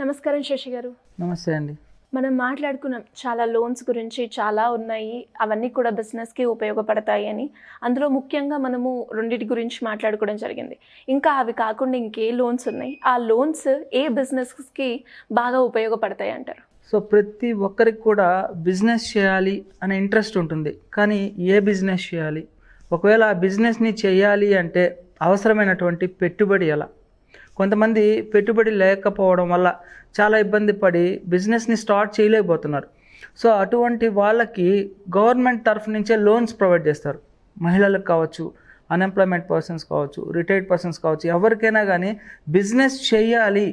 నమస్కారం శశి గారు నమస్తే అండి మనం మాట్లాడుకున్నాం చాలా లోన్స్ గురించి చాలా ఉన్నాయి అవన్నీ కూడా బిజినెస్కి ఉపయోగపడతాయి అని అందులో ముఖ్యంగా మనము రెండింటి గురించి మాట్లాడుకోవడం జరిగింది ఇంకా అవి కాకుండా ఇంకే లోన్స్ ఉన్నాయి ఆ లోన్స్ ఏ బిజినెస్కి బాగా ఉపయోగపడతాయి అంటారు సో ప్రతి ఒక్కరికి కూడా బిజినెస్ చేయాలి అనే ఇంట్రెస్ట్ ఉంటుంది కానీ ఏ బిజినెస్ చేయాలి ఒకవేళ ఆ బిజినెస్ని చేయాలి అంటే అవసరమైనటువంటి పెట్టుబడి ఎలా కొంతమంది పెట్టుబడి లేకపోవడం వల్ల చాలా ఇబ్బంది పడి బిజినెస్ని స్టార్ట్ చేయలేకపోతున్నారు సో అటువంటి వాళ్ళకి గవర్నమెంట్ తరఫు నుంచే లోన్స్ ప్రొవైడ్ చేస్తారు మహిళలకు కావచ్చు అన్ఎంప్లాయ్మెంట్ పర్సన్స్ కావచ్చు రిటైర్డ్ పర్సన్స్ కావచ్చు ఎవరికైనా కానీ బిజినెస్ చేయాలి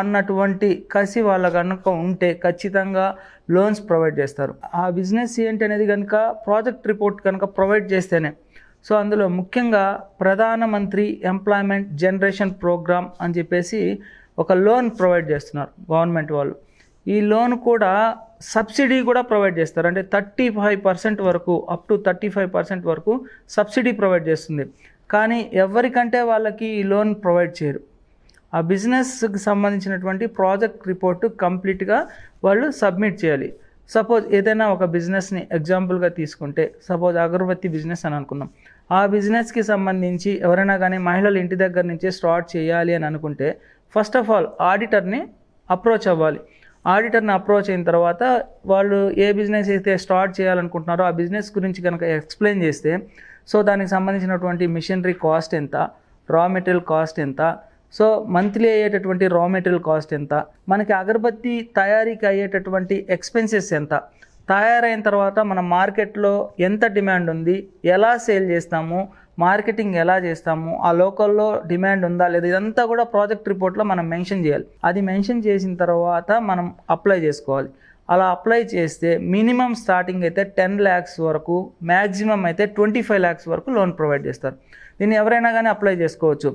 అన్నటువంటి కసి వాళ్ళ కనుక ఉంటే ఖచ్చితంగా లోన్స్ ప్రొవైడ్ చేస్తారు ఆ బిజినెస్ ఏంటి అనేది కనుక ప్రాజెక్ట్ రిపోర్ట్ కనుక ప్రొవైడ్ చేస్తేనే సో అందులో ముఖ్యంగా ప్రధానమంత్రి ఎంప్లాయ్మెంట్ జనరేషన్ ప్రోగ్రామ్ అని చెప్పేసి ఒక లోన్ ప్రొవైడ్ చేస్తున్నారు గవర్నమెంట్ వాళ్ళు ఈ లోన్ కూడా సబ్సిడీ కూడా ప్రొవైడ్ చేస్తారు అంటే థర్టీ ఫైవ్ పర్సెంట్ వరకు up to thirty five percent వరకు సబ్సిడీ ప్రొవైడ్ చేస్తుంది కానీ ఎవరికంటే వాళ్ళకి ఈ లోన్ ప్రొవైడ్ చేయరు ఆ బిజినెస్కి సంబంధించినటువంటి ప్రాజెక్ట్ రిపోర్టు కంప్లీట్గా వాళ్ళు సబ్మిట్ చేయాలి సపోజ్ ఏదైనా ఒక బిజినెస్ని ఎగ్జాంపుల్గా తీసుకుంటే సపోజ్ అగరబత్తి బిజినెస్ అని అనుకున్నాం ఆ బిజినెస్కి సంబంధించి ఎవరైనా కానీ మహిళలు ఇంటి దగ్గర నుంచి స్టార్ట్ చేయాలి అని అనుకుంటే ఫస్ట్ ఆఫ్ ఆల్ ఆడిటర్ని అప్రోచ్ అవ్వాలి ఆడిటర్ని అప్రోచ్ అయిన తర్వాత వాళ్ళు ఏ బిజినెస్ అయితే స్టార్ట్ చేయాలనుకుంటున్నారో ఆ బిజినెస్ గురించి కనుక ఎక్స్ప్లెయిన్ చేస్తే సో దానికి సంబంధించినటువంటి మిషనరీ కాస్ట్ ఎంత రా మెటీరియల్ కాస్ట్ ఎంత సో మంత్లీ అయ్యేటటువంటి రా మెటీరియల్ కాస్ట్ ఎంత మనకి అగరబత్తి తయారీకి అయ్యేటటువంటి ఎక్స్పెన్సెస్ ఎంత తయారైన తర్వాత మన మార్కెట్లో ఎంత డిమాండ్ ఉంది ఎలా సేల్ చేస్తాము మార్కెటింగ్ ఎలా చేస్తాము ఆ లోకల్లో డిమాండ్ ఉందా లేదా ఇదంతా కూడా ప్రాజెక్ట్ రిపోర్ట్లో మనం మెన్షన్ చేయాలి అది మెన్షన్ చేసిన తర్వాత మనం అప్లై చేసుకోవాలి అలా అప్లై చేస్తే మినిమం స్టార్టింగ్ అయితే టెన్ ల్యాక్స్ వరకు మ్యాక్సిమం అయితే ట్వంటీ ఫైవ్ ల్యాక్స్ వరకు లోన్ ప్రొవైడ్ చేస్తారు దీన్ని ఎవరైనా కానీ అప్లై చేసుకోవచ్చు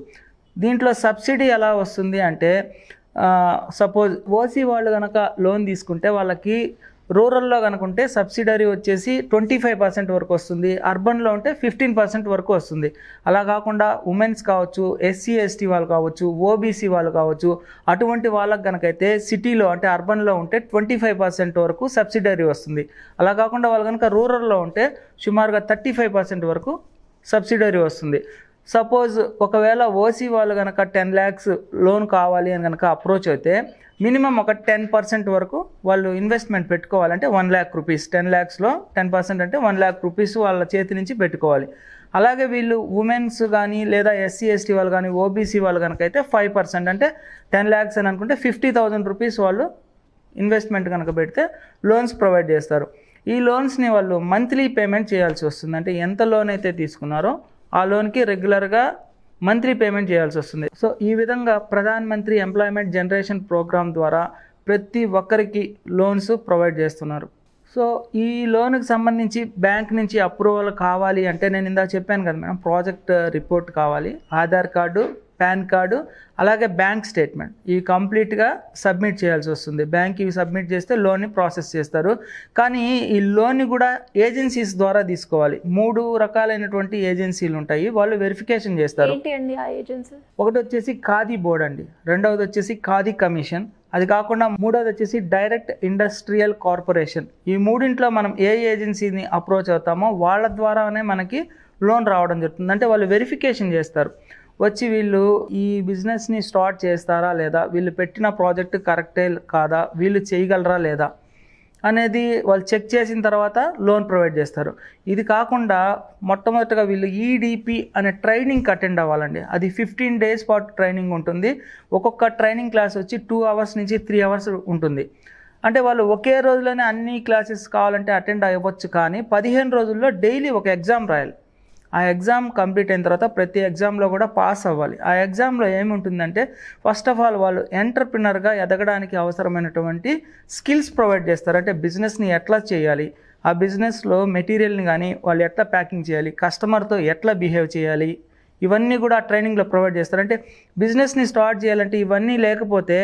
దీంట్లో సబ్సిడీ ఎలా వస్తుంది అంటే సపోజ్ ఓసీ వాళ్ళు కనుక లోన్ తీసుకుంటే వాళ్ళకి రూరల్లో కనుకుంటే సబ్సిడరీ వచ్చేసి ట్వంటీ ఫైవ్ పర్సెంట్ వరకు వస్తుంది అర్బన్లో ఉంటే ఫిఫ్టీన్ పర్సెంట్ వరకు వస్తుంది అలా కాకుండా ఉమెన్స్ కావచ్చు ఎస్సీ ఎస్టీ వాళ్ళు కావచ్చు ఓబీసీ వాళ్ళు కావచ్చు అటువంటి వాళ్ళకి కనుకైతే సిటీలో అంటే అర్బన్లో ఉంటే ట్వంటీ ఫైవ్ పర్సెంట్ వరకు సబ్సిడరీ వస్తుంది అలా కాకుండా వాళ్ళు కనుక రూరల్లో ఉంటే సుమారుగా థర్టీ ఫైవ్ పర్సెంట్ వరకు సబ్సిడరీ వస్తుంది సపోజ్ ఒకవేళ ఓసీ వాళ్ళు కనుక టెన్ ల్యాక్స్ లోన్ కావాలి అని కనుక అప్రోచ్ అయితే మినిమం ఒక టెన్ పర్సెంట్ వరకు వాళ్ళు ఇన్వెస్ట్మెంట్ పెట్టుకోవాలంటే వన్ ల్యాక్ రూపీస్ టెన్ ల్యాక్స్లో టెన్ పర్సెంట్ అంటే వన్ ల్యాక్ రూపీస్ వాళ్ళ చేతి నుంచి పెట్టుకోవాలి అలాగే వీళ్ళు ఉమెన్స్ కానీ లేదా ఎస్సీ ఎస్టీ వాళ్ళు కానీ ఓబీసీ వాళ్ళు కనుక అయితే ఫైవ్ పర్సెంట్ అంటే టెన్ ల్యాక్స్ అని అనుకుంటే ఫిఫ్టీ థౌజండ్ రూపీస్ వాళ్ళు ఇన్వెస్ట్మెంట్ కనుక పెడితే లోన్స్ ప్రొవైడ్ చేస్తారు ఈ లోన్స్ని వాళ్ళు మంత్లీ పేమెంట్ చేయాల్సి వస్తుంది అంటే ఎంత లోన్ అయితే తీసుకున్నారో ఆ లోన్కి రెగ్యులర్గా మంత్లీ పేమెంట్ చేయాల్సి వస్తుంది సో ఈ విధంగా ప్రధాన్ మంత్రి ఎంప్లాయ్మెంట్ జనరేషన్ ప్రోగ్రామ్ ద్వారా ప్రతి ఒక్కరికి లోన్స్ ప్రొవైడ్ చేస్తున్నారు సో ఈ లోన్కి సంబంధించి బ్యాంక్ నుంచి అప్రూవల్ కావాలి అంటే నేను ఇందా చెప్పాను కదా మేడం ప్రాజెక్ట్ రిపోర్ట్ కావాలి ఆధార్ కార్డు పాన్ కార్డు అలాగే బ్యాంక్ స్టేట్మెంట్ ఇవి కంప్లీట్గా సబ్మిట్ చేయాల్సి వస్తుంది బ్యాంక్ ఇవి సబ్మిట్ చేస్తే లోన్ని ప్రాసెస్ చేస్తారు కానీ ఈ లోన్ని కూడా ఏజెన్సీస్ ద్వారా తీసుకోవాలి మూడు రకాలైనటువంటి ఏజెన్సీలు ఉంటాయి వాళ్ళు వెరిఫికేషన్ చేస్తారు ఒకటి వచ్చేసి ఖాదీ బోర్డ్ అండి రెండవది వచ్చేసి ఖాదీ కమిషన్ అది కాకుండా మూడోది వచ్చేసి డైరెక్ట్ ఇండస్ట్రియల్ కార్పొరేషన్ ఈ మూడింట్లో మనం ఏ ఏజెన్సీని అప్రోచ్ అవుతామో వాళ్ళ ద్వారానే మనకి లోన్ రావడం జరుగుతుంది అంటే వాళ్ళు వెరిఫికేషన్ చేస్తారు వచ్చి వీళ్ళు ఈ బిజినెస్ని స్టార్ట్ చేస్తారా లేదా వీళ్ళు పెట్టిన ప్రాజెక్ట్ కరెక్టే కాదా వీళ్ళు చేయగలరా లేదా అనేది వాళ్ళు చెక్ చేసిన తర్వాత లోన్ ప్రొవైడ్ చేస్తారు ఇది కాకుండా మొట్టమొదటిగా వీళ్ళు ఈడిపి e అనే ట్రైనింగ్ అటెండ్ అవ్వాలండి అది ఫిఫ్టీన్ డేస్ పాటు ట్రైనింగ్ ఉంటుంది ఒక్కొక్క ట్రైనింగ్ క్లాస్ వచ్చి టూ అవర్స్ నుంచి త్రీ అవర్స్ ఉంటుంది అంటే వాళ్ళు ఒకే రోజులోనే అన్ని క్లాసెస్ కావాలంటే అటెండ్ అవ్వచ్చు కానీ పదిహేను రోజుల్లో డైలీ ఒక ఎగ్జామ్ రాయాలి ఆ ఎగ్జామ్ కంప్లీట్ అయిన తర్వాత ప్రతి ఎగ్జామ్లో కూడా పాస్ అవ్వాలి ఆ ఎగ్జామ్లో ఏముంటుందంటే ఫస్ట్ ఆఫ్ ఆల్ వాళ్ళు ఎంటర్ప్రినర్గా ఎదగడానికి అవసరమైనటువంటి స్కిల్స్ ప్రొవైడ్ చేస్తారు అంటే బిజినెస్ని ఎట్లా చేయాలి ఆ బిజినెస్లో మెటీరియల్ని కానీ వాళ్ళు ఎట్లా ప్యాకింగ్ చేయాలి కస్టమర్తో ఎట్లా బిహేవ్ చేయాలి ఇవన్నీ కూడా ట్రైనింగ్లో ప్రొవైడ్ చేస్తారు అంటే బిజినెస్ని స్టార్ట్ చేయాలంటే ఇవన్నీ లేకపోతే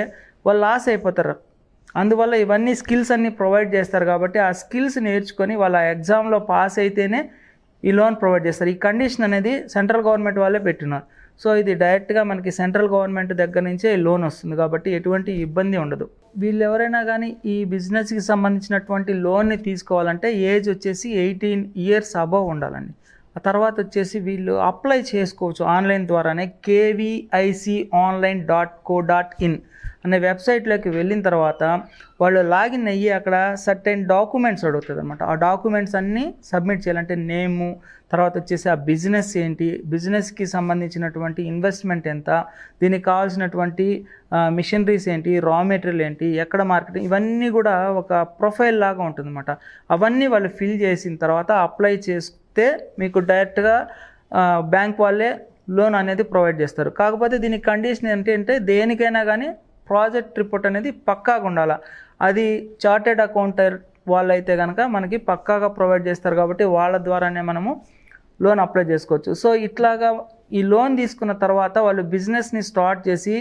వాళ్ళు లాస్ అయిపోతారు అందువల్ల ఇవన్నీ స్కిల్స్ అన్నీ ప్రొవైడ్ చేస్తారు కాబట్టి ఆ స్కిల్స్ నేర్చుకొని వాళ్ళు ఆ ఎగ్జామ్లో పాస్ అయితేనే ఈ లోన్ ప్రొవైడ్ చేస్తారు ఈ కండిషన్ అనేది సెంట్రల్ గవర్నమెంట్ వాళ్ళే పెట్టినారు సో ఇది డైరెక్ట్గా మనకి సెంట్రల్ గవర్నమెంట్ దగ్గర నుంచే లోన్ వస్తుంది కాబట్టి ఎటువంటి ఇబ్బంది ఉండదు వీళ్ళు ఎవరైనా కానీ ఈ బిజినెస్కి సంబంధించినటువంటి లోన్ని తీసుకోవాలంటే ఏజ్ వచ్చేసి ఎయిటీన్ ఇయర్స్ అబవ్ ఉండాలండి ఆ తర్వాత వచ్చేసి వీళ్ళు అప్లై చేసుకోవచ్చు ఆన్లైన్ ద్వారానే KVIC online dot co dot in అనే వెబ్సైట్లోకి వెళ్ళిన తర్వాత వాళ్ళు లాగిన్ అయ్యి అక్కడ సర్టెన్ డాక్యుమెంట్స్ అడుగుతుంది అనమాట ఆ డాక్యుమెంట్స్ అన్నీ సబ్మిట్ చేయాలంటే నేము తర్వాత వచ్చేసి ఆ బిజినెస్ ఏంటి బిజినెస్కి సంబంధించినటువంటి ఇన్వెస్ట్మెంట్ ఎంత దీనికి కావాల్సినటువంటి మిషనరీస్ ఏంటి రా మెటీరియల్ ఏంటి ఎక్కడ మార్కెటింగ్ ఇవన్నీ కూడా ఒక ప్రొఫైల్ లాగా ఉంటుంది అనమాట అవన్నీ వాళ్ళు ఫిల్ చేసిన తర్వాత అప్లై చేస్తే మీకు డైరెక్ట్గా బ్యాంక్ వాళ్ళే లోన్ అనేది ప్రొవైడ్ చేస్తారు కాకపోతే దీనికి కండిషన్ ఏంటంటే దేనికైనా కానీ ప్రాజెక్ట్ రిపోర్ట్ అనేది పక్కాగా ఉండాలి అది చార్టెడ్ అకౌంటర్ వాళ్ళు అయితే కనుక మనకి పక్కాగా ప్రొవైడ్ చేస్తారు కాబట్టి వాళ్ళ ద్వారానే మనము లోన్ అప్లై చేసుకోవచ్చు సో ఇట్లాగా ఈ లోన్ తీసుకున్న తర్వాత వాళ్ళు బిజినెస్ని స్టార్ట్ చేసి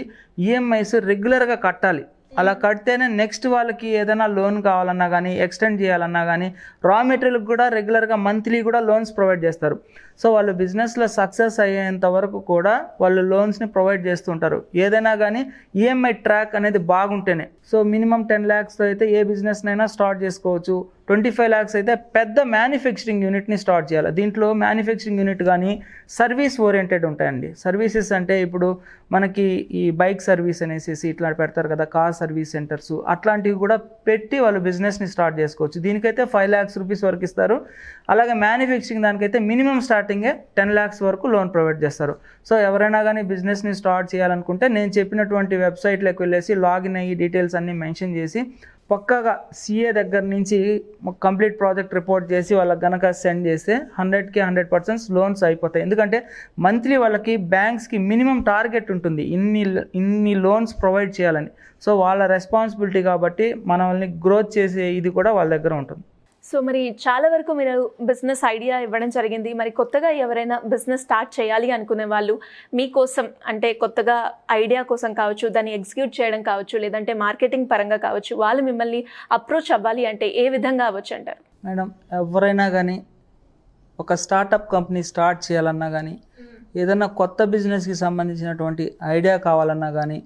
ఈఎంఐస్ రెగ్యులర్గా కట్టాలి అలా కడితేనే నెక్స్ట్ వాళ్ళకి ఏదైనా లోన్ కావాలన్నా కానీ ఎక్స్టెండ్ చేయాలన్నా కానీ రా మెటీరియల్కి కూడా రెగ్యులర్గా మంత్లీ కూడా లోన్స్ ప్రొవైడ్ చేస్తారు సో వాళ్ళు బిజినెస్లో సక్సెస్ అయ్యేంత వరకు కూడా వాళ్ళు లోన్స్ని ప్రొవైడ్ చేస్తుంటారు ఏదైనా కానీ ఈఎంఐ ట్రాక్ అనేది బాగుంటేనే సో మినిమం టెన్ ల్యాక్స్తో అయితే ఏ బిజినెస్నైనా స్టార్ట్ చేసుకోవచ్చు ట్వంటీ ఫైవ్ ల్యాక్స్ అయితే పెద్ద మ్యానుఫ్యాక్చరింగ్ యూనిట్ని స్టార్ట్ చేయాలి దీంట్లో మ్యానుఫ్యాక్చరింగ్ యూనిట్ కానీ సర్వీస్ ఓరియంటెడ్ ఉంటాయండి సర్వీసెస్ అంటే ఇప్పుడు మనకి ఈ బైక్ సర్వీస్ అనేసి ఇట్లా పెడతారు కదా కార్ సర్వీస్ సెంటర్స్ అట్లాంటివి కూడా పెట్టి వాళ్ళు బిజినెస్ని స్టార్ట్ చేసుకోవచ్చు దీనికైతే ఫైవ్ ల్యాక్స్ రూపీస్ వరకు ఇస్తారు అలాగే మ్యానుఫ్యాక్చరింగ్ దానికైతే మినిమం స్టార్ట్ స్టార్టింగే టెన్ ల్యాక్స్ వరకు లోన్ ప్రొవైడ్ చేస్తారు సో ఎవరైనా కానీ బిజినెస్ని స్టార్ట్ చేయాలనుకుంటే నేను చెప్పినటువంటి వెబ్సైట్లోకి వెళ్ళేసి లాగిన్ అయ్యి డీటెయిల్స్ అన్నీ మెన్షన్ చేసి పక్కగా సీఏ దగ్గర నుంచి కంప్లీట్ ప్రాజెక్ట్ రిపోర్ట్ చేసి వాళ్ళకి కనుక సెండ్ చేస్తే హండ్రెడ్కి హండ్రెడ్ పర్సెంట్స్ లోన్స్ అయిపోతాయి ఎందుకంటే మంత్లీ వాళ్ళకి బ్యాంక్స్కి మినిమం టార్గెట్ ఉంటుంది ఇన్ని ఇన్ని లోన్స్ ప్రొవైడ్ చేయాలని సో వాళ్ళ రెస్పాన్సిబిలిటీ కాబట్టి మనల్ని గ్రోత్ చేసే ఇది కూడా వాళ్ళ దగ్గర ఉంటుంది సో మరి చాలా వరకు మీరు బిజినెస్ ఐడియా ఇవ్వడం జరిగింది మరి కొత్తగా ఎవరైనా బిజినెస్ స్టార్ట్ చేయాలి అనుకునే వాళ్ళు మీకోసం అంటే కొత్తగా ఐడియా కోసం కావచ్చు దాన్ని ఎగ్జిక్యూట్ చేయడం కావచ్చు లేదంటే మార్కెటింగ్ పరంగా కావచ్చు వాళ్ళు మిమ్మల్ని అప్రోచ్ అవ్వాలి అంటే ఏ విధంగా అవ్వచ్చు అంటారు మేడం ఎవరైనా కానీ ఒక స్టార్టప్ కంపెనీ స్టార్ట్ చేయాలన్నా కానీ ఏదైనా కొత్త బిజినెస్కి సంబంధించినటువంటి ఐడియా కావాలన్నా కానీ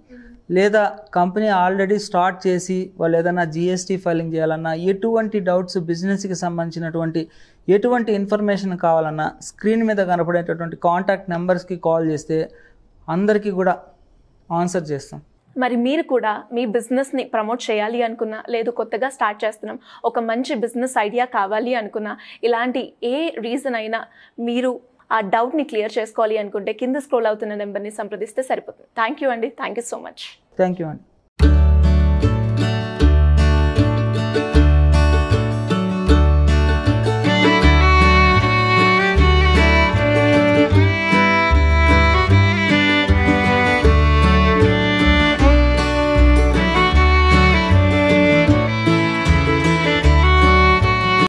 లేదా కంపెనీ ఆల్రెడీ స్టార్ట్ చేసి వాళ్ళు ఏదైనా జిఎస్టీ ఫైలింగ్ చేయాలన్నా ఎటువంటి డౌట్స్ బిజినెస్కి సంబంధించినటువంటి ఎటువంటి ఇన్ఫర్మేషన్ కావాలన్నా స్క్రీన్ మీద కనపడేటటువంటి కాంటాక్ట్ నెంబర్స్కి కాల్ చేస్తే అందరికీ కూడా ఆన్సర్ చేస్తాం మరి మీరు కూడా మీ బిజినెస్ని ప్రమోట్ చేయాలి అనుకున్నా లేదు కొత్తగా స్టార్ట్ చేస్తున్నాం ఒక మంచి బిజినెస్ ఐడియా కావాలి అనుకున్నా ఇలాంటి ఏ రీజన్ అయినా మీరు ఆ డౌట్ని క్లియర్ చేసుకోవాలి అనుకుంటే కింద స్క్రోల్ అవుతున్న నెంబర్ని సంప్రదిస్తే సరిపోతుంది థ్యాంక్ యూ అండి thank you so much thank you అండి